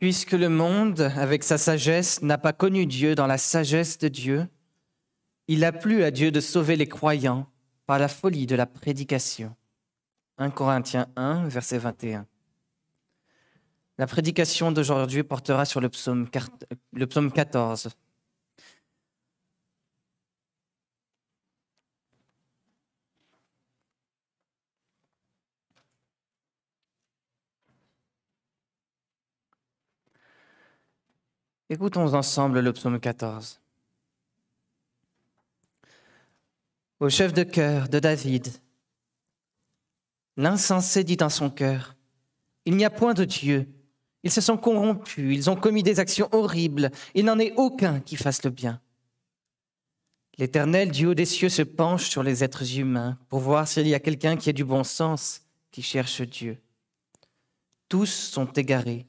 Puisque le monde, avec sa sagesse, n'a pas connu Dieu dans la sagesse de Dieu, il a plu à Dieu de sauver les croyants par la folie de la prédication. 1 Corinthiens 1, verset 21. La prédication d'aujourd'hui portera sur le psaume 14, Écoutons ensemble le psaume 14. Au chef de cœur de David, l'insensé dit dans son cœur, Il n'y a point de Dieu, ils se sont corrompus, ils ont commis des actions horribles, il n'en est aucun qui fasse le bien. L'Éternel du haut des cieux se penche sur les êtres humains pour voir s'il y a quelqu'un qui ait du bon sens, qui cherche Dieu. Tous sont égarés,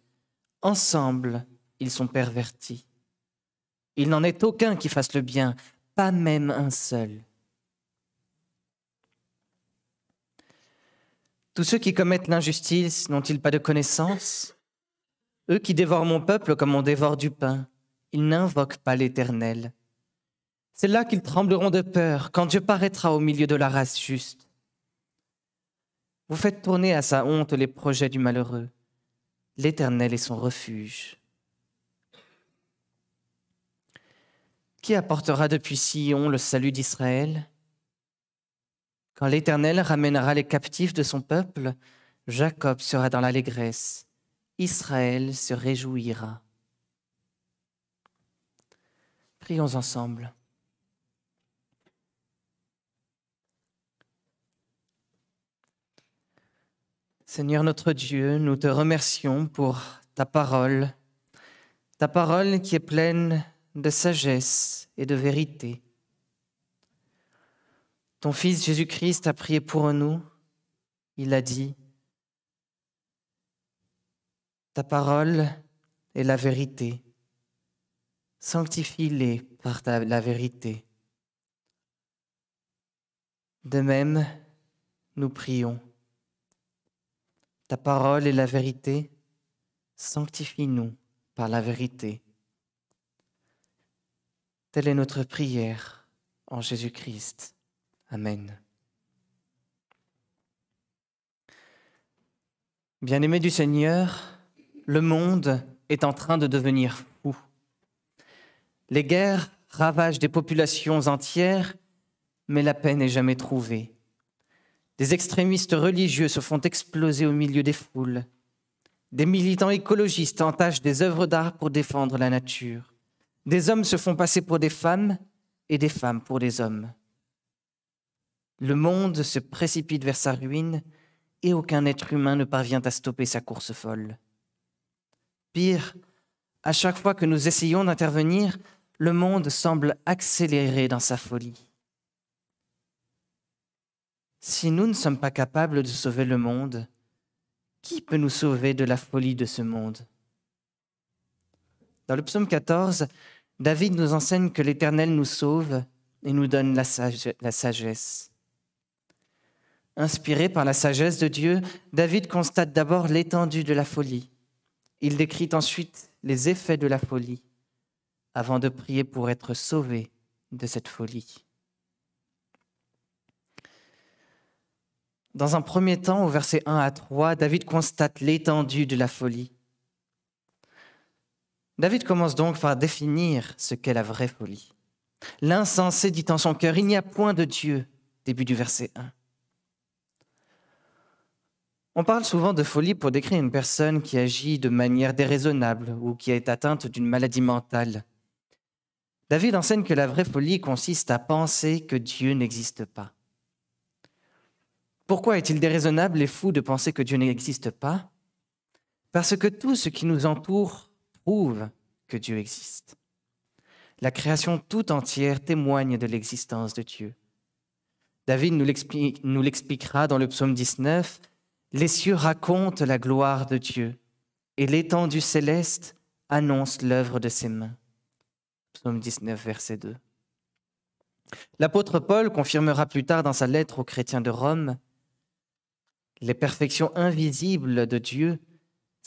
ensemble ils sont pervertis. Il n'en est aucun qui fasse le bien, pas même un seul. Tous ceux qui commettent l'injustice n'ont-ils pas de connaissance Eux qui dévorent mon peuple comme on dévore du pain, ils n'invoquent pas l'Éternel. C'est là qu'ils trembleront de peur quand Dieu paraîtra au milieu de la race juste. Vous faites tourner à sa honte les projets du malheureux. L'Éternel est son refuge. Qui apportera depuis Sion le salut d'Israël Quand l'Éternel ramènera les captifs de son peuple, Jacob sera dans l'allégresse, Israël se réjouira. Prions ensemble. Seigneur notre Dieu, nous te remercions pour ta parole, ta parole qui est pleine de sagesse et de vérité. Ton Fils Jésus-Christ a prié pour nous. Il a dit, Ta parole est la vérité. Sanctifie-les par la vérité. De même, nous prions. Ta parole est la vérité. Sanctifie-nous par la vérité. Telle est notre prière en Jésus-Christ. Amen. Bien-aimés du Seigneur, le monde est en train de devenir fou. Les guerres ravagent des populations entières, mais la paix n'est jamais trouvée. Des extrémistes religieux se font exploser au milieu des foules. Des militants écologistes entachent des œuvres d'art pour défendre la nature. Des hommes se font passer pour des femmes et des femmes pour des hommes. Le monde se précipite vers sa ruine et aucun être humain ne parvient à stopper sa course folle. Pire, à chaque fois que nous essayons d'intervenir, le monde semble accélérer dans sa folie. Si nous ne sommes pas capables de sauver le monde, qui peut nous sauver de la folie de ce monde Dans le psaume 14, David nous enseigne que l'Éternel nous sauve et nous donne la, sagesse. Inspiré par la sagesse de Dieu, David constate d'abord l'étendue de la folie. Il décrit ensuite les effets de la folie, avant de prier pour être sauvé de cette folie. Dans un premier temps, au verset 1 à 3, David constate l'étendue de la folie. David commence donc par définir ce qu'est la vraie folie. L'insensé dit en son cœur, il n'y a point de Dieu, début du verset 1. On parle souvent de folie pour décrire une personne qui agit de manière déraisonnable ou qui est atteinte d'une maladie mentale. David enseigne que la vraie folie consiste à penser que Dieu n'existe pas. Pourquoi est-il déraisonnable et fou de penser que Dieu n'existe pas Parce que tout ce qui nous entoure prouve que Dieu existe. La création tout entière témoigne de l'existence de Dieu. David nous l'expliquera dans le psaume 19, Les cieux racontent la gloire de Dieu, et l'étendue céleste annonce l'œuvre de ses mains. Psaume 19, verset 2. L'apôtre Paul confirmera plus tard dans sa lettre aux chrétiens de Rome, Les perfections invisibles de Dieu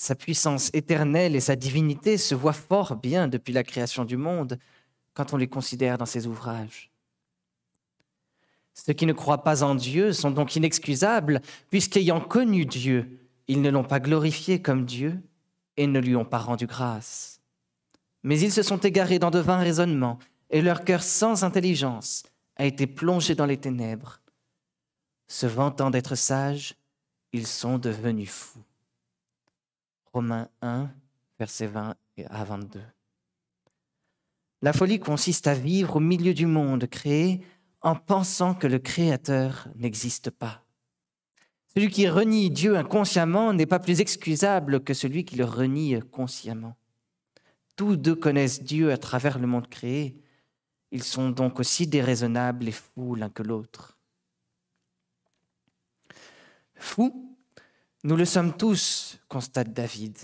sa puissance éternelle et sa divinité se voient fort bien depuis la création du monde quand on les considère dans ses ouvrages. Ceux qui ne croient pas en Dieu sont donc inexcusables, puisqu'ayant connu Dieu, ils ne l'ont pas glorifié comme Dieu et ne lui ont pas rendu grâce. Mais ils se sont égarés dans de vains raisonnements, et leur cœur sans intelligence a été plongé dans les ténèbres. Se vantant d'être sages, ils sont devenus fous. Romains 1, versets 20 à 22. La folie consiste à vivre au milieu du monde créé en pensant que le Créateur n'existe pas. Celui qui renie Dieu inconsciemment n'est pas plus excusable que celui qui le renie consciemment. Tous deux connaissent Dieu à travers le monde créé. Ils sont donc aussi déraisonnables et fous l'un que l'autre. Fous, nous le sommes tous, constate David.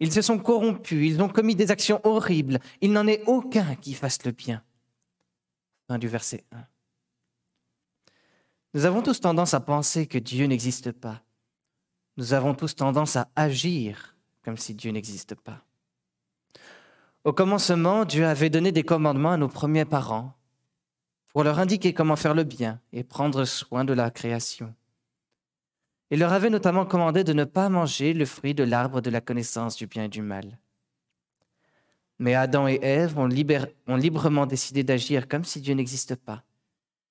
Ils se sont corrompus, ils ont commis des actions horribles, il n'en est aucun qui fasse le bien. Fin du verset 1. Nous avons tous tendance à penser que Dieu n'existe pas. Nous avons tous tendance à agir comme si Dieu n'existe pas. Au commencement, Dieu avait donné des commandements à nos premiers parents pour leur indiquer comment faire le bien et prendre soin de la création. Il leur avait notamment commandé de ne pas manger le fruit de l'arbre de la connaissance du bien et du mal. Mais Adam et Ève ont, ont librement décidé d'agir comme si Dieu n'existe pas.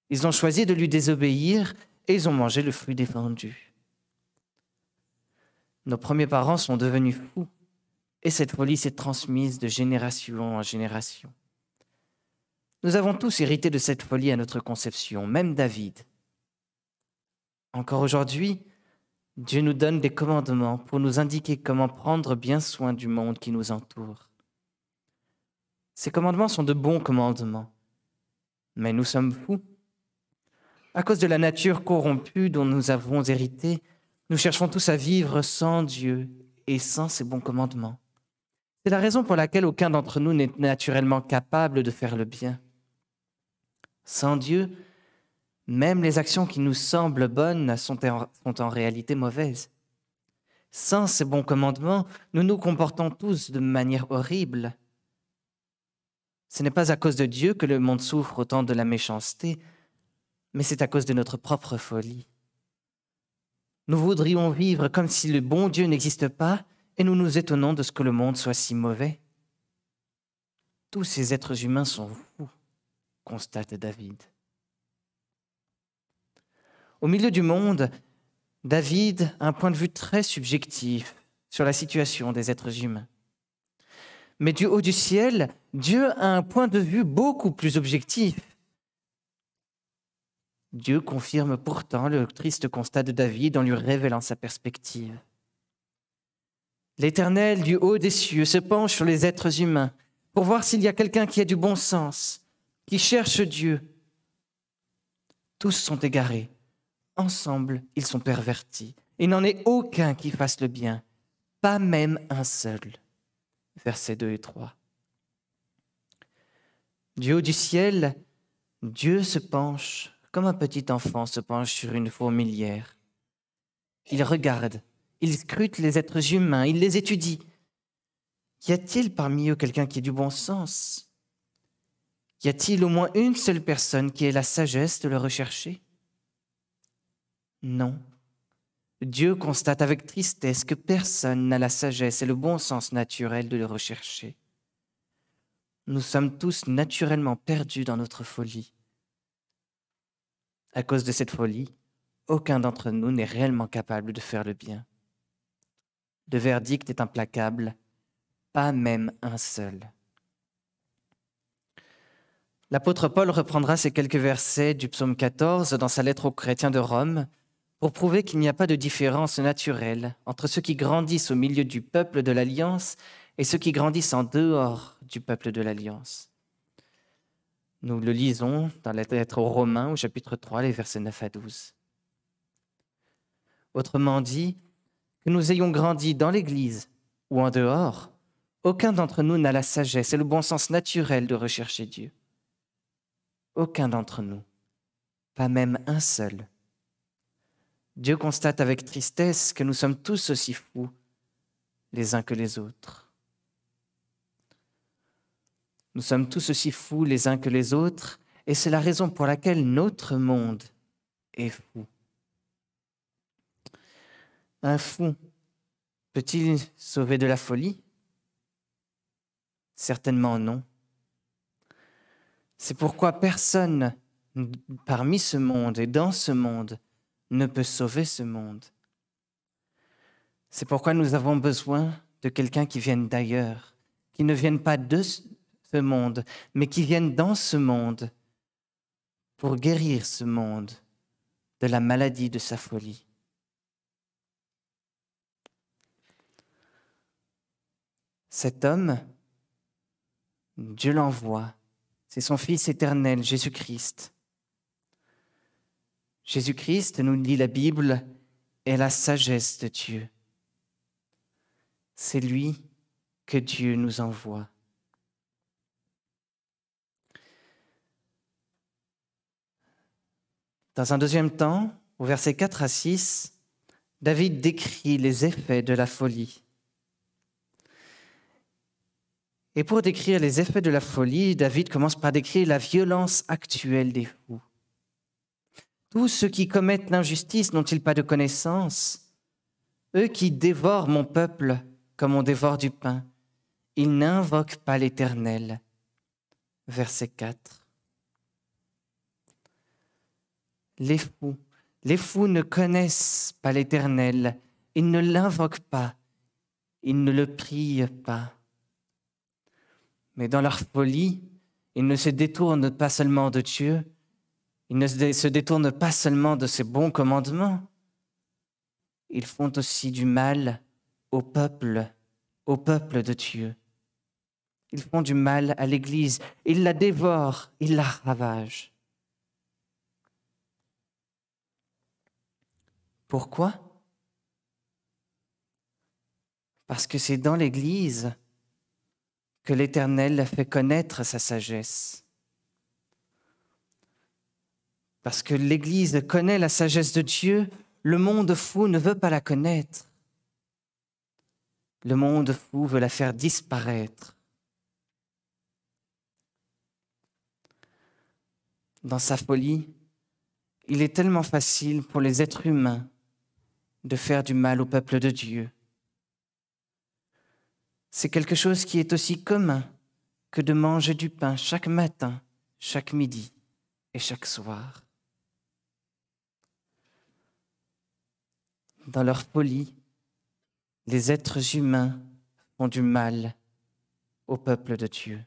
Ils ont choisi de lui désobéir et ils ont mangé le fruit défendu. Nos premiers parents sont devenus fous et cette folie s'est transmise de génération en génération. Nous avons tous hérité de cette folie à notre conception, même David. Encore aujourd'hui, Dieu nous donne des commandements pour nous indiquer comment prendre bien soin du monde qui nous entoure. Ces commandements sont de bons commandements, mais nous sommes fous. À cause de la nature corrompue dont nous avons hérité, nous cherchons tous à vivre sans Dieu et sans ses bons commandements. C'est la raison pour laquelle aucun d'entre nous n'est naturellement capable de faire le bien. Sans Dieu, même les actions qui nous semblent bonnes sont en, sont en réalité mauvaises. Sans ces bons commandements, nous nous comportons tous de manière horrible. Ce n'est pas à cause de Dieu que le monde souffre autant de la méchanceté, mais c'est à cause de notre propre folie. Nous voudrions vivre comme si le bon Dieu n'existe pas, et nous nous étonnons de ce que le monde soit si mauvais. Tous ces êtres humains sont fous, constate David. Au milieu du monde, David a un point de vue très subjectif sur la situation des êtres humains. Mais du haut du ciel, Dieu a un point de vue beaucoup plus objectif. Dieu confirme pourtant le triste constat de David en lui révélant sa perspective. L'Éternel du haut des cieux se penche sur les êtres humains pour voir s'il y a quelqu'un qui a du bon sens, qui cherche Dieu. Tous sont égarés, ensemble, ils sont pervertis. Il n'en est aucun qui fasse le bien, pas même un seul. Versets 2 et 3. Du haut du ciel, Dieu se penche comme un petit enfant se penche sur une fourmilière. Il regarde, il scrute les êtres humains, il les étudie. Y a-t-il parmi eux quelqu'un qui ait du bon sens Y a-t-il au moins une seule personne qui ait la sagesse de le rechercher non. Dieu constate avec tristesse que personne n'a la sagesse et le bon sens naturel de le rechercher. Nous sommes tous naturellement perdus dans notre folie. À cause de cette folie, aucun d'entre nous n'est réellement capable de faire le bien. Le verdict est implacable, pas même un seul. L'apôtre Paul reprendra ces quelques versets du psaume 14 dans sa lettre aux chrétiens de Rome, pour prouver qu'il n'y a pas de différence naturelle entre ceux qui grandissent au milieu du peuple de l'Alliance et ceux qui grandissent en dehors du peuple de l'Alliance. Nous le lisons dans la lettre aux Romains au chapitre 3, les versets 9 à 12. Autrement dit, que nous ayons grandi dans l'Église ou en dehors, aucun d'entre nous n'a la sagesse et le bon sens naturel de rechercher Dieu. Aucun d'entre nous, pas même un seul. Dieu constate avec tristesse que nous sommes tous aussi fous les uns que les autres. Nous sommes tous aussi fous les uns que les autres, et c'est la raison pour laquelle notre monde est fou. Un fou peut-il sauver de la folie Certainement non. C'est pourquoi personne parmi ce monde et dans ce monde ne peut sauver ce monde. C'est pourquoi nous avons besoin de quelqu'un qui vienne d'ailleurs, qui ne vienne pas de ce monde, mais qui vienne dans ce monde pour guérir ce monde de la maladie de sa folie. Cet homme, Dieu l'envoie, c'est son Fils éternel, Jésus-Christ. Jésus-Christ, nous dit la Bible, est la sagesse de Dieu. C'est lui que Dieu nous envoie. Dans un deuxième temps, au verset 4 à 6, David décrit les effets de la folie. Et pour décrire les effets de la folie, David commence par décrire la violence actuelle des fous. Tous ceux qui commettent l'injustice n'ont-ils pas de connaissance Eux qui dévorent mon peuple comme on dévore du pain, ils n'invoquent pas l'Éternel. Verset 4. Les fous, les fous ne connaissent pas l'Éternel, ils ne l'invoquent pas, ils ne le prient pas. Mais dans leur folie, ils ne se détournent pas seulement de Dieu, ils ne se détournent pas seulement de ces bons commandements, ils font aussi du mal au peuple, au peuple de Dieu. Ils font du mal à l'Église, ils la dévorent, ils la ravagent. Pourquoi Parce que c'est dans l'Église que l'Éternel fait connaître sa sagesse. Parce que l'Église connaît la sagesse de Dieu, le monde fou ne veut pas la connaître. Le monde fou veut la faire disparaître. Dans sa folie, il est tellement facile pour les êtres humains de faire du mal au peuple de Dieu. C'est quelque chose qui est aussi commun que de manger du pain chaque matin, chaque midi et chaque soir. dans leur folie, les êtres humains font du mal au peuple de Dieu.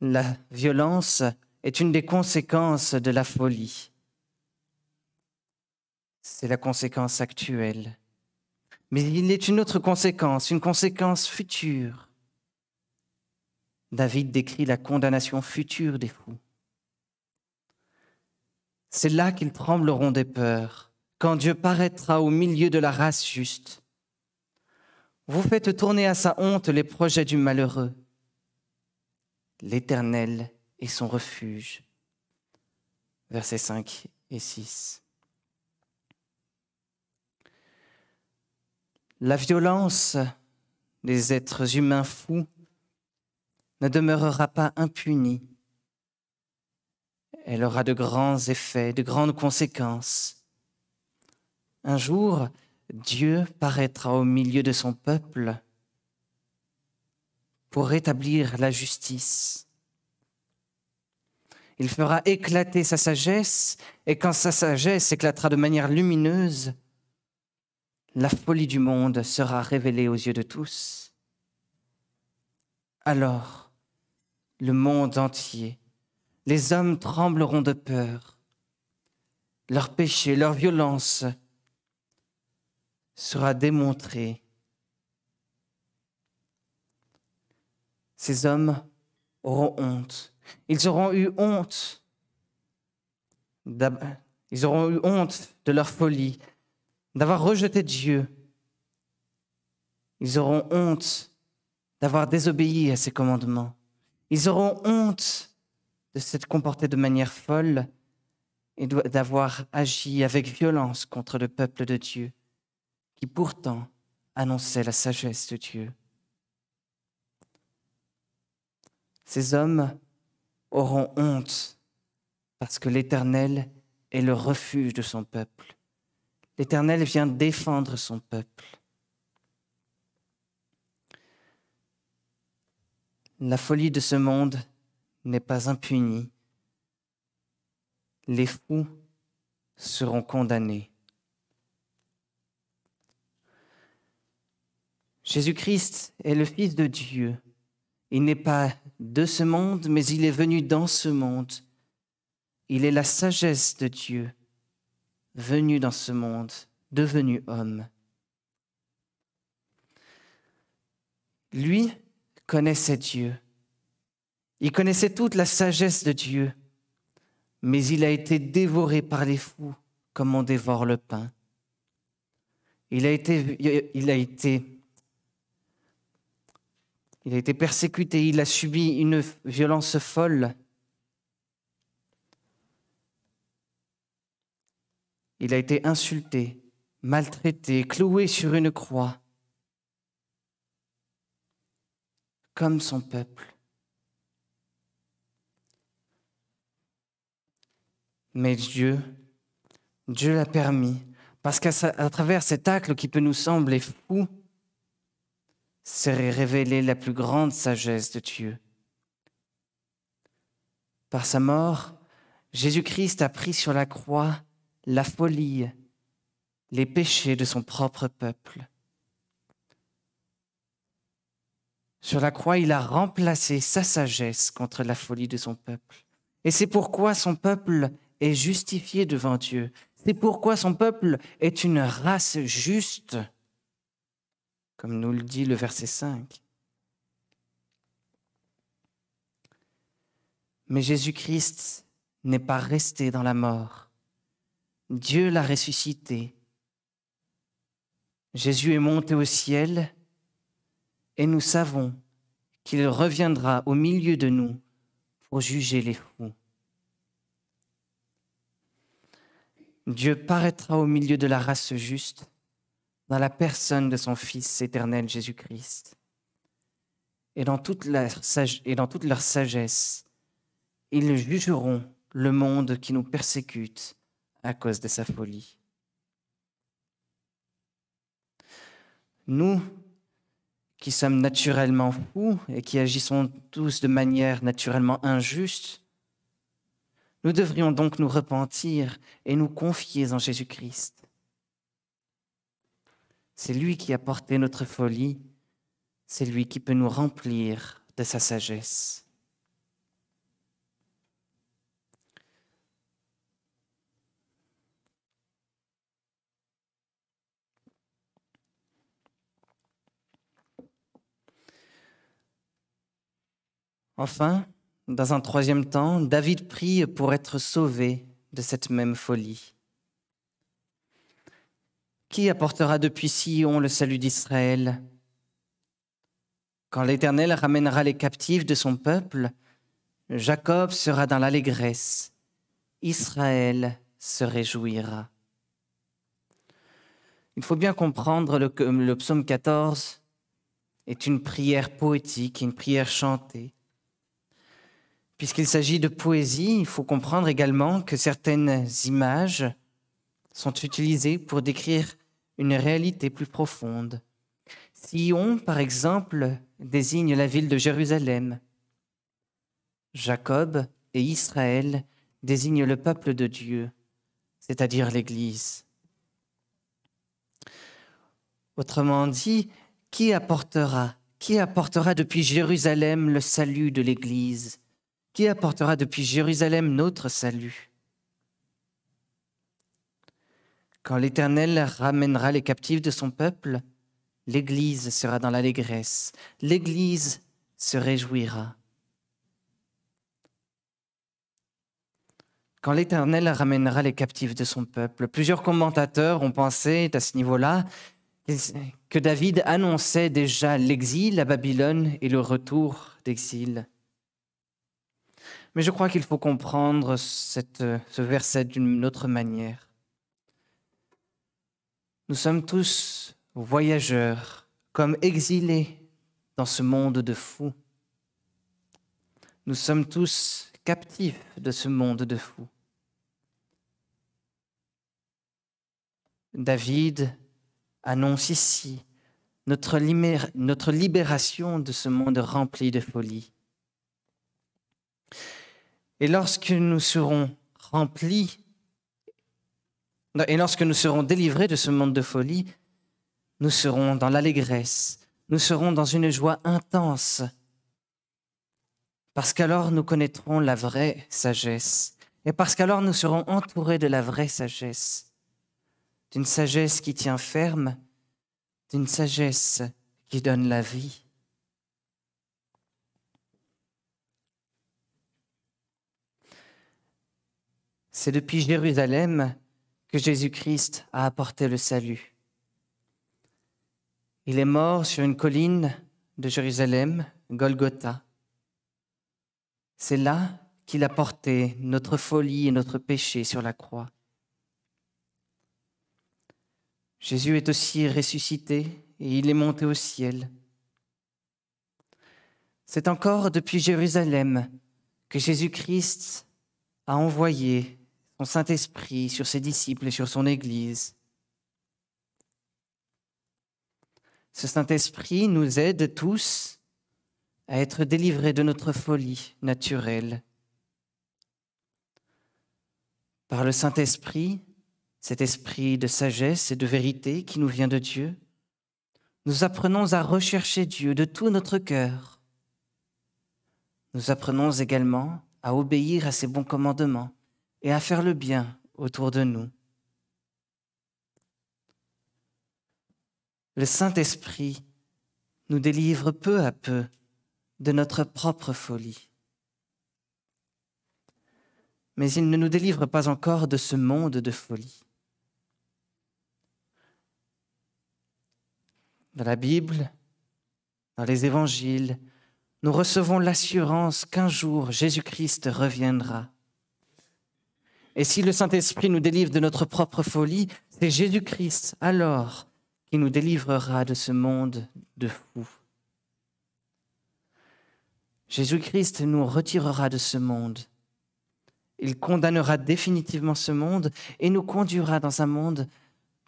La violence est une des conséquences de la folie. C'est la conséquence actuelle. Mais il est une autre conséquence, une conséquence future. David décrit la condamnation future des fous. C'est là qu'ils trembleront des peurs, quand Dieu paraîtra au milieu de la race juste. Vous faites tourner à sa honte les projets du malheureux. L'Éternel est son refuge. Versets 5 et 6. La violence des êtres humains fous ne demeurera pas impunie elle aura de grands effets, de grandes conséquences. Un jour, Dieu paraîtra au milieu de son peuple pour rétablir la justice. Il fera éclater sa sagesse, et quand sa sagesse éclatera de manière lumineuse, la folie du monde sera révélée aux yeux de tous. Alors, le monde entier les hommes trembleront de peur. Leur péché, leur violence sera démontrée. Ces hommes auront honte. Ils auront eu honte. Ils auront eu honte de leur folie, d'avoir rejeté Dieu. Ils auront honte d'avoir désobéi à ses commandements. Ils auront honte de s'être comporté de manière folle et d'avoir agi avec violence contre le peuple de Dieu, qui pourtant annonçait la sagesse de Dieu. Ces hommes auront honte parce que l'Éternel est le refuge de son peuple. L'Éternel vient défendre son peuple. La folie de ce monde n'est pas impuni, les fous seront condamnés. Jésus-Christ est le Fils de Dieu. Il n'est pas de ce monde, mais il est venu dans ce monde. Il est la sagesse de Dieu, venu dans ce monde, devenu homme. Lui connaissait Dieu il connaissait toute la sagesse de Dieu, mais il a été dévoré par les fous comme on dévore le pain. Il a été, il a été, il a été persécuté, il a subi une violence folle. Il a été insulté, maltraité, cloué sur une croix, comme son peuple. Mais Dieu, Dieu l'a permis, parce qu'à travers cet acte qui peut nous sembler fou, serait révélée la plus grande sagesse de Dieu. Par sa mort, Jésus-Christ a pris sur la croix la folie, les péchés de son propre peuple. Sur la croix, il a remplacé sa sagesse contre la folie de son peuple. Et c'est pourquoi son peuple est justifié devant Dieu. C'est pourquoi son peuple est une race juste, comme nous le dit le verset 5. Mais Jésus-Christ n'est pas resté dans la mort. Dieu l'a ressuscité. Jésus est monté au ciel et nous savons qu'il reviendra au milieu de nous pour juger les fous. Dieu paraîtra au milieu de la race juste dans la personne de son Fils éternel Jésus-Christ. Et, dans toute et dans toute leur sagesse, ils jugeront le monde qui nous persécute à cause de sa folie. Nous, qui sommes naturellement fous et qui agissons tous de manière naturellement injuste, nous devrions donc nous repentir et nous confier en Jésus-Christ. C'est lui qui a porté notre folie, c'est lui qui peut nous remplir de sa sagesse. Enfin, dans un troisième temps, David prie pour être sauvé de cette même folie. Qui apportera depuis Sion le salut d'Israël Quand l'Éternel ramènera les captifs de son peuple, Jacob sera dans l'allégresse, Israël se réjouira. Il faut bien comprendre que le psaume 14 est une prière poétique, une prière chantée, Puisqu'il s'agit de poésie, il faut comprendre également que certaines images sont utilisées pour décrire une réalité plus profonde. Sion, par exemple, désigne la ville de Jérusalem. Jacob et Israël désignent le peuple de Dieu, c'est-à-dire l'Église. Autrement dit, qui apportera, qui apportera depuis Jérusalem le salut de l'Église qui apportera depuis Jérusalem notre salut Quand l'Éternel ramènera les captifs de son peuple, l'Église sera dans l'allégresse, l'Église se réjouira. Quand l'Éternel ramènera les captifs de son peuple, plusieurs commentateurs ont pensé à ce niveau-là que David annonçait déjà l'exil à Babylone et le retour d'exil. Mais je crois qu'il faut comprendre ce verset d'une autre manière. Nous sommes tous voyageurs, comme exilés dans ce monde de fous. Nous sommes tous captifs de ce monde de fous. David annonce ici notre, libération de ce monde rempli de folie. Et lorsque nous serons remplis, et lorsque nous serons délivrés de ce monde de folie, nous serons dans l'allégresse, nous serons dans une joie intense, parce qu'alors nous connaîtrons la vraie sagesse, et parce qu'alors nous serons entourés de la vraie sagesse, d'une sagesse qui tient ferme, d'une sagesse qui donne la vie. C'est depuis Jérusalem que Jésus-Christ a apporté le salut. Il est mort sur une colline de Jérusalem, Golgotha. C'est là qu'il a porté notre folie et notre péché sur la croix. Jésus est aussi ressuscité et il est monté au ciel. C'est encore depuis Jérusalem que Jésus-Christ a envoyé son Saint-Esprit sur ses disciples et sur son Église. Ce Saint-Esprit nous aide tous à être délivrés de notre folie naturelle. Par le Saint-Esprit, cet esprit de sagesse et de vérité qui nous vient de Dieu, nous apprenons à rechercher Dieu de tout notre cœur. Nous apprenons également à obéir à ses bons commandements et à faire le bien autour de nous. Le Saint-Esprit nous délivre peu à peu de notre propre folie. Mais il ne nous délivre pas encore de ce monde de folie. Dans la Bible, dans les évangiles, nous recevons l'assurance qu'un jour Jésus-Christ reviendra et si le Saint-Esprit nous délivre de notre propre folie, c'est Jésus-Christ alors qui nous délivrera de ce monde de fous. Jésus-Christ nous retirera de ce monde. Il condamnera définitivement ce monde et nous conduira dans un monde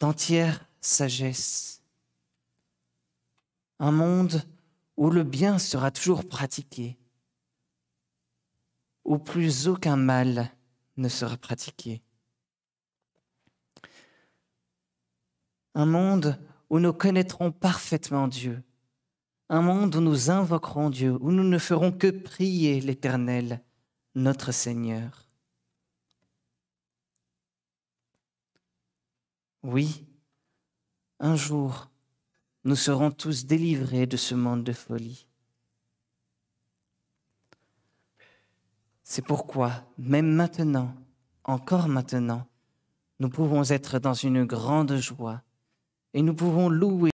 d'entière sagesse. Un monde où le bien sera toujours pratiqué, où plus aucun mal ne sera pratiqué. Un monde où nous connaîtrons parfaitement Dieu. Un monde où nous invoquerons Dieu, où nous ne ferons que prier l'Éternel, notre Seigneur. Oui, un jour, nous serons tous délivrés de ce monde de folie. C'est pourquoi, même maintenant, encore maintenant, nous pouvons être dans une grande joie et nous pouvons louer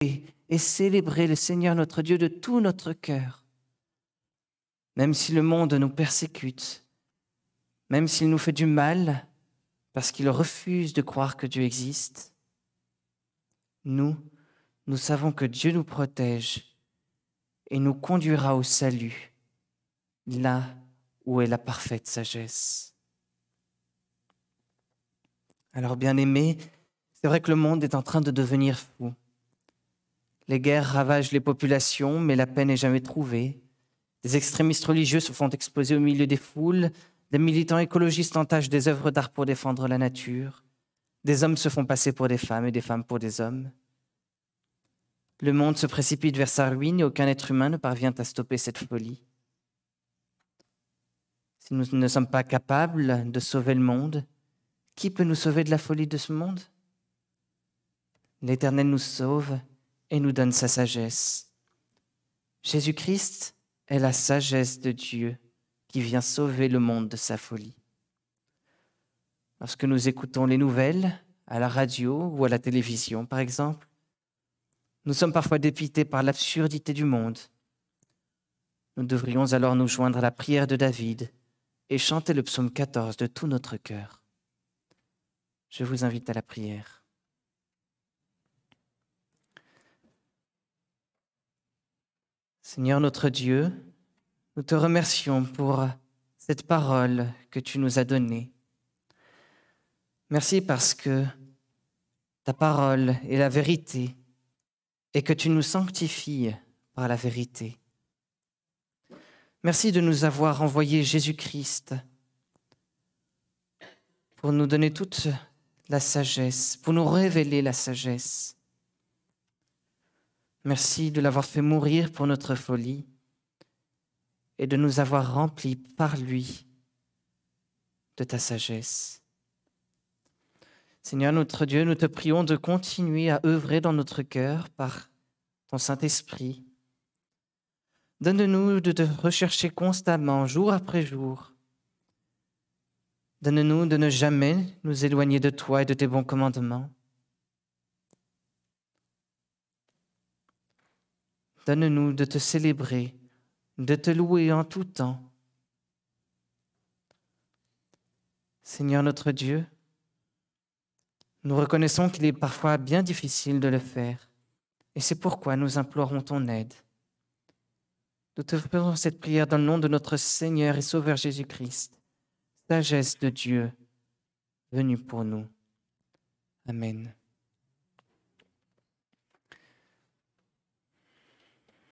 et célébrer le Seigneur notre Dieu de tout notre cœur. Même si le monde nous persécute, même s'il nous fait du mal parce qu'il refuse de croire que Dieu existe, nous, nous savons que Dieu nous protège et nous conduira au salut, là où est la parfaite sagesse Alors bien-aimés, c'est vrai que le monde est en train de devenir fou. Les guerres ravagent les populations, mais la paix n'est jamais trouvée. Des extrémistes religieux se font exposer au milieu des foules, des militants écologistes entachent des œuvres d'art pour défendre la nature, des hommes se font passer pour des femmes et des femmes pour des hommes. Le monde se précipite vers sa ruine et aucun être humain ne parvient à stopper cette folie. Si nous ne sommes pas capables de sauver le monde, qui peut nous sauver de la folie de ce monde L'Éternel nous sauve et nous donne sa sagesse. Jésus-Christ est la sagesse de Dieu qui vient sauver le monde de sa folie. Lorsque nous écoutons les nouvelles, à la radio ou à la télévision par exemple, nous sommes parfois dépités par l'absurdité du monde. Nous devrions alors nous joindre à la prière de David et chanter le psaume 14 de tout notre cœur. Je vous invite à la prière. Seigneur notre Dieu, nous te remercions pour cette parole que tu nous as donnée. Merci parce que ta parole est la vérité et que tu nous sanctifies par la vérité. Merci de nous avoir envoyé Jésus-Christ pour nous donner toute la sagesse, pour nous révéler la sagesse. Merci de l'avoir fait mourir pour notre folie et de nous avoir remplis par lui de ta sagesse. Seigneur notre Dieu, nous te prions de continuer à œuvrer dans notre cœur par ton Saint-Esprit Donne-nous de te rechercher constamment, jour après jour. Donne-nous de ne jamais nous éloigner de toi et de tes bons commandements. Donne-nous de te célébrer, de te louer en tout temps. Seigneur notre Dieu, nous reconnaissons qu'il est parfois bien difficile de le faire, et c'est pourquoi nous implorons ton aide. Nous te ferons cette prière dans le nom de notre Seigneur et Sauveur Jésus-Christ. Sagesse de Dieu, venue pour nous. Amen.